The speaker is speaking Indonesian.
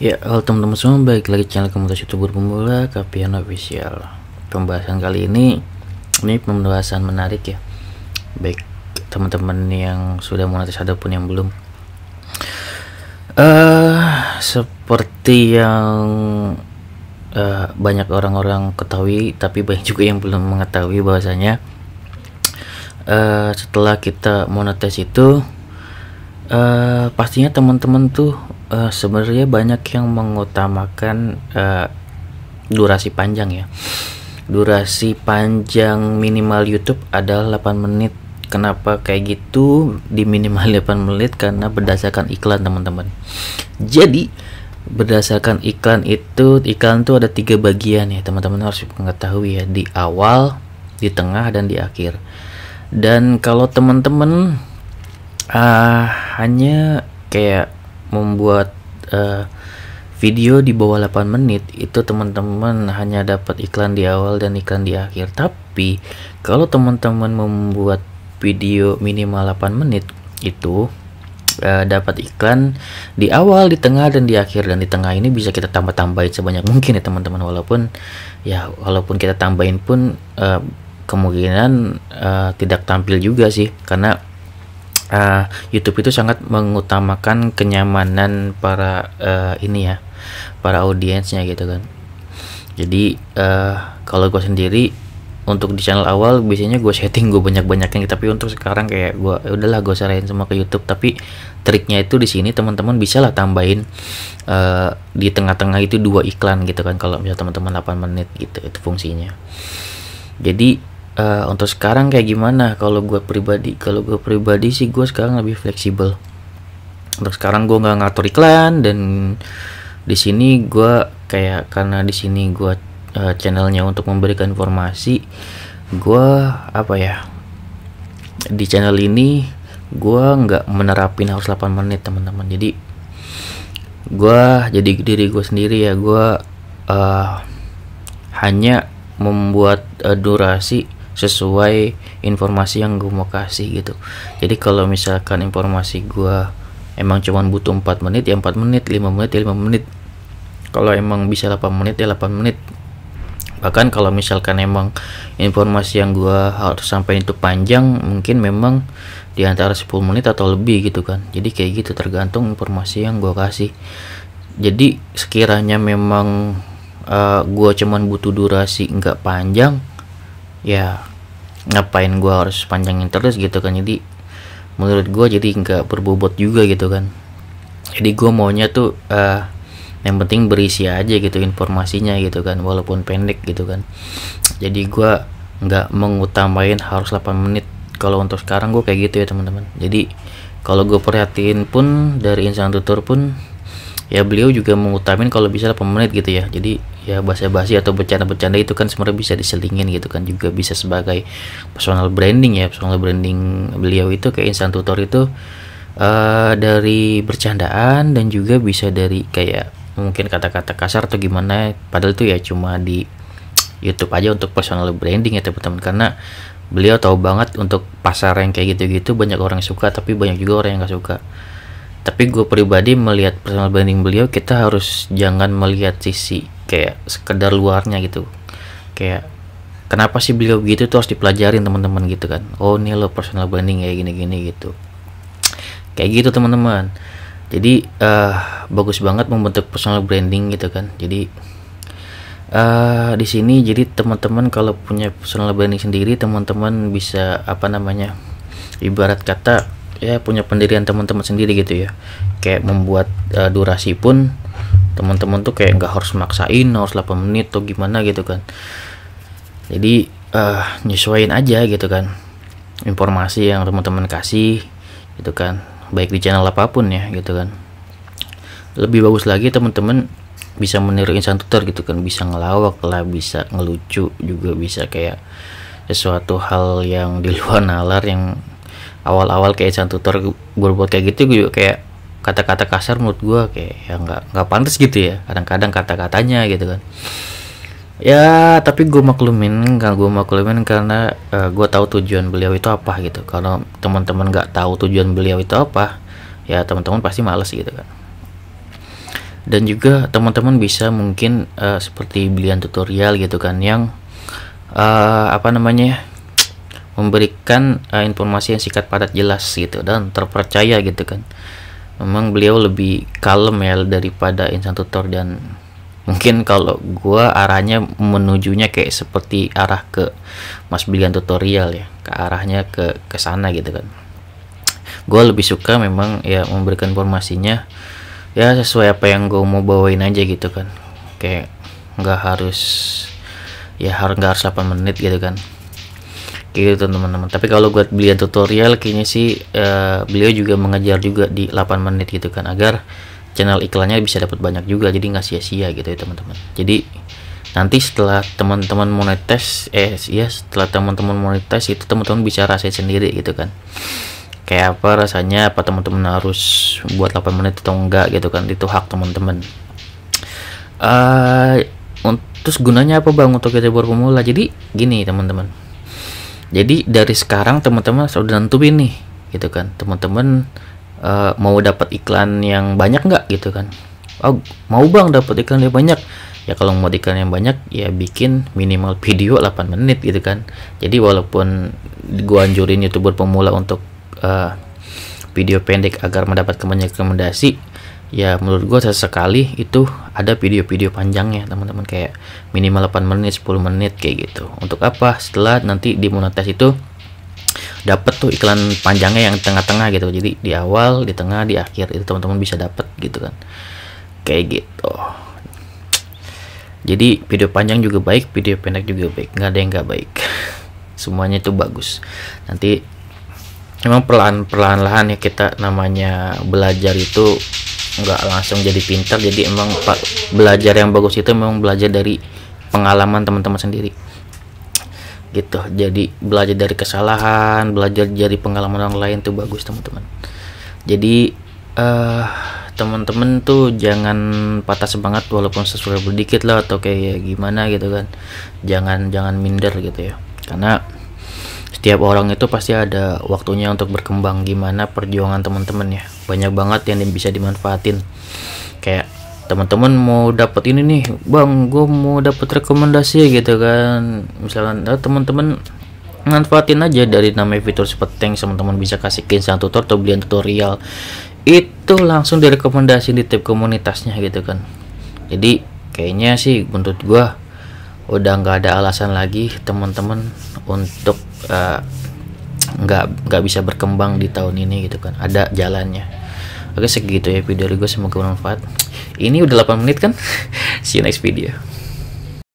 Ya, halo teman-teman semua, baik lagi channel komunitas youtuber pemula Kapian Official. Pembahasan kali ini ini pembahasan menarik ya. Baik teman-teman yang sudah monetis ataupun yang belum. Eh, uh, seperti yang uh, banyak orang-orang ketahui, tapi banyak juga yang belum mengetahui bahwasanya uh, setelah kita monetis itu uh, pastinya teman-teman tuh uh, sebenarnya banyak yang mengutamakan uh, durasi panjang ya durasi panjang minimal YouTube adalah 8 menit kenapa kayak gitu di minimal 8 menit karena berdasarkan iklan teman-teman jadi berdasarkan iklan itu iklan itu ada tiga bagian ya teman-teman harus mengetahui ya di awal di tengah dan di akhir dan kalau teman-teman uh, hanya kayak membuat uh, video di bawah 8 menit itu teman-teman hanya dapat iklan di awal dan iklan di akhir tapi kalau teman-teman membuat video minimal 8 menit itu uh, dapat iklan di awal, di tengah dan di akhir dan di tengah ini bisa kita tambah-tambahin sebanyak mungkin ya teman-teman walaupun ya walaupun kita tambahin pun uh, kemungkinan uh, tidak tampil juga sih karena uh, YouTube itu sangat mengutamakan kenyamanan para uh, ini ya para audiensnya gitu kan jadi uh, kalau gue sendiri untuk di channel awal biasanya gue setting gue banyak banyakin gitu. tapi untuk sekarang kayak gue ya udahlah gue serahin semua ke YouTube tapi triknya itu di sini teman-teman bisa lah tambahin uh, di tengah-tengah itu dua iklan gitu kan kalau misalnya teman-teman 8 menit gitu itu fungsinya jadi uh, untuk sekarang kayak gimana kalau gue pribadi kalau gue pribadi sih gue sekarang lebih fleksibel untuk sekarang gue nggak ngatur iklan dan di sini gue kayak karena di sini gue uh, channelnya untuk memberikan informasi gue apa ya di channel ini gue nggak menerapin harus 8 menit teman-teman jadi gue jadi diri gue sendiri ya gue uh, hanya membuat uh, durasi sesuai informasi yang gue mau kasih gitu jadi kalau misalkan informasi gue emang cuman butuh 4 menit ya 4 menit 5 menit ya 5 menit kalau emang bisa 8 menit ya 8 menit bahkan kalau misalkan emang informasi yang gue harus sampai itu panjang mungkin memang di antara 10 menit atau lebih gitu kan jadi kayak gitu tergantung informasi yang gue kasih jadi sekiranya memang uh, eh, gue cuman butuh durasi nggak panjang ya ngapain gue harus panjangin terus gitu kan jadi menurut gue jadi nggak berbobot juga gitu kan jadi gue maunya tuh uh, yang penting berisi aja gitu informasinya gitu kan walaupun pendek gitu kan jadi gue nggak mengutamain harus 8 menit kalau untuk sekarang gue kayak gitu ya teman-teman jadi kalau gue perhatiin pun dari insan tutor pun ya beliau juga mengutamain kalau bisa 8 menit gitu ya jadi ya basa-basi atau bercanda-bercanda itu kan sebenarnya bisa diselingin gitu kan juga bisa sebagai personal branding ya personal branding beliau itu kayak insan tutor itu uh, dari bercandaan dan juga bisa dari kayak mungkin kata-kata kasar atau gimana padahal itu ya cuma di YouTube aja untuk personal branding ya teman-teman karena beliau tahu banget untuk pasar yang kayak gitu-gitu banyak orang yang suka tapi banyak juga orang yang gak suka tapi gue pribadi melihat personal branding beliau kita harus jangan melihat sisi kayak sekedar luarnya gitu kayak kenapa sih beliau begitu tuh harus dipelajarin teman-teman gitu kan oh ini lo personal branding kayak gini-gini gitu kayak gitu teman-teman jadi uh, bagus banget membentuk personal branding gitu kan jadi uh, di sini jadi teman-teman kalau punya personal branding sendiri teman-teman bisa apa namanya ibarat kata ya punya pendirian teman-teman sendiri gitu ya kayak membuat uh, durasi pun teman-teman tuh kayak nggak harus maksain harus 8 menit tuh gimana gitu kan jadi uh, nyesuaiin aja gitu kan informasi yang teman-teman kasih gitu kan baik di channel apapun ya gitu kan lebih bagus lagi teman-teman bisa meniru insan tutor gitu kan bisa ngelawak lah bisa ngelucu juga bisa kayak sesuatu hal yang di luar nalar yang awal-awal kayak insan tutor berbuat kayak gitu gue juga kayak kata-kata kasar menurut gue kayak ya nggak nggak pantas gitu ya kadang-kadang kata-katanya gitu kan ya tapi gue maklumin gak gue maklumin karena uh, eh, gue tahu tujuan beliau itu apa gitu kalau teman-teman nggak tahu tujuan beliau itu apa ya teman-teman pasti males gitu kan dan juga teman-teman bisa mungkin uh, seperti belian tutorial gitu kan yang uh, apa namanya ya, memberikan uh, informasi yang singkat padat jelas gitu dan terpercaya gitu kan memang beliau lebih kalem ya daripada insan tutor dan mungkin kalau gue arahnya menujunya kayak seperti arah ke Mas Bilian tutorial ya ke arahnya ke ke sana gitu kan gue lebih suka memang ya memberikan informasinya ya sesuai apa yang gue mau bawain aja gitu kan kayak nggak harus ya harus nggak harus 8 menit gitu kan gitu teman-teman tapi kalau buat beliau tutorial kayaknya sih uh, beliau juga mengejar juga di 8 menit gitu kan agar channel iklannya bisa dapat banyak juga jadi nggak sia-sia gitu ya teman-teman jadi nanti setelah teman-teman monetize eh ya setelah teman-teman monetize itu teman-teman bisa rasain sendiri gitu kan kayak apa rasanya apa teman-teman harus buat 8 menit atau enggak gitu kan itu hak teman-teman uh, terus gunanya apa bang untuk kita buat pemula jadi gini teman-teman jadi dari sekarang teman-teman harus udah nentuin nih gitu kan teman-teman uh, mau dapat iklan yang banyak nggak gitu kan oh mau bang dapat iklan yang banyak ya kalau mau iklan yang banyak ya bikin minimal video 8 menit gitu kan jadi walaupun gua anjurin youtuber pemula untuk uh, video pendek agar mendapatkan banyak rekomendasi ya menurut gue sesekali itu ada video-video panjangnya teman-teman kayak minimal 8 menit 10 menit kayak gitu untuk apa setelah nanti di dimonetis itu dapat tuh iklan panjangnya yang tengah-tengah gitu jadi di awal di tengah di akhir itu teman-teman bisa dapat gitu kan kayak gitu jadi video panjang juga baik video pendek juga baik nggak ada yang nggak baik semuanya itu bagus nanti emang perlahan perlahan lahan ya kita namanya belajar itu nggak langsung jadi pintar jadi emang pak belajar yang bagus itu memang belajar dari pengalaman teman-teman sendiri gitu jadi belajar dari kesalahan belajar dari pengalaman orang lain tuh bagus teman-teman jadi uh, teman-teman tuh jangan patah semangat walaupun sesuai berdikit lah atau kayak gimana gitu kan jangan jangan minder gitu ya karena setiap orang itu pasti ada waktunya untuk berkembang gimana perjuangan teman-teman ya banyak banget yang bisa dimanfaatin kayak teman-teman mau dapat ini nih bang gue mau dapat rekomendasi gitu kan misalnya eh, teman-teman manfaatin aja dari namanya fitur seperti yang teman-teman bisa kasih ke instan tutor atau beli tutorial itu langsung direkomendasi di tip komunitasnya gitu kan jadi kayaknya sih menurut gua udah nggak ada alasan lagi teman-teman untuk eh, nggak uh, nggak bisa berkembang di tahun ini gitu kan ada jalannya Oke segitu ya video dari gue semoga bermanfaat. Ini udah 8 menit kan? See you next video.